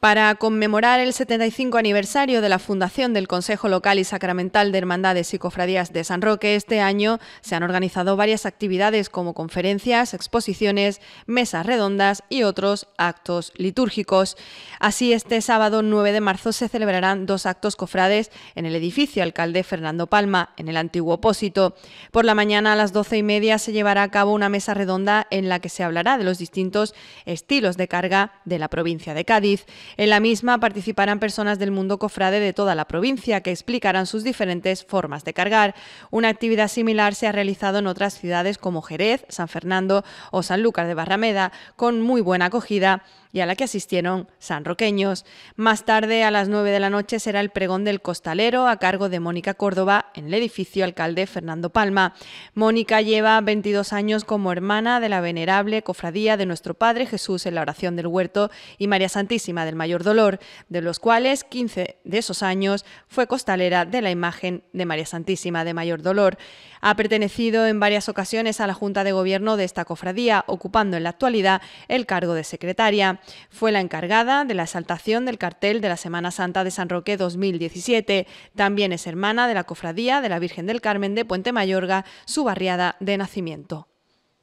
Para conmemorar el 75 aniversario de la fundación del Consejo Local y Sacramental de Hermandades y Cofradías de San Roque, este año se han organizado varias actividades como conferencias, exposiciones, mesas redondas y otros actos litúrgicos. Así, este sábado 9 de marzo se celebrarán dos actos cofrades en el edificio alcalde Fernando Palma, en el antiguo Opósito. Por la mañana a las 12 y media se llevará a cabo una mesa redonda en la que se hablará de los distintos estilos de carga de la provincia de Cádiz. En la misma participarán personas del mundo cofrade de toda la provincia que explicarán sus diferentes formas de cargar. Una actividad similar se ha realizado en otras ciudades como Jerez, San Fernando o San Lucas de Barrameda, con muy buena acogida y a la que asistieron sanroqueños. Más tarde, a las 9 de la noche, será el pregón del costalero a cargo de Mónica Córdoba en el edificio alcalde Fernando Palma. Mónica lleva 22 años como hermana de la venerable cofradía de nuestro Padre Jesús en la oración del huerto y María Santísima del mayor dolor, de los cuales 15 de esos años fue costalera de la imagen de María Santísima de Mayor Dolor. Ha pertenecido en varias ocasiones a la Junta de Gobierno de esta cofradía, ocupando en la actualidad el cargo de secretaria. Fue la encargada de la exaltación del cartel de la Semana Santa de San Roque 2017. También es hermana de la cofradía de la Virgen del Carmen de Puente Mayorga, su barriada de nacimiento.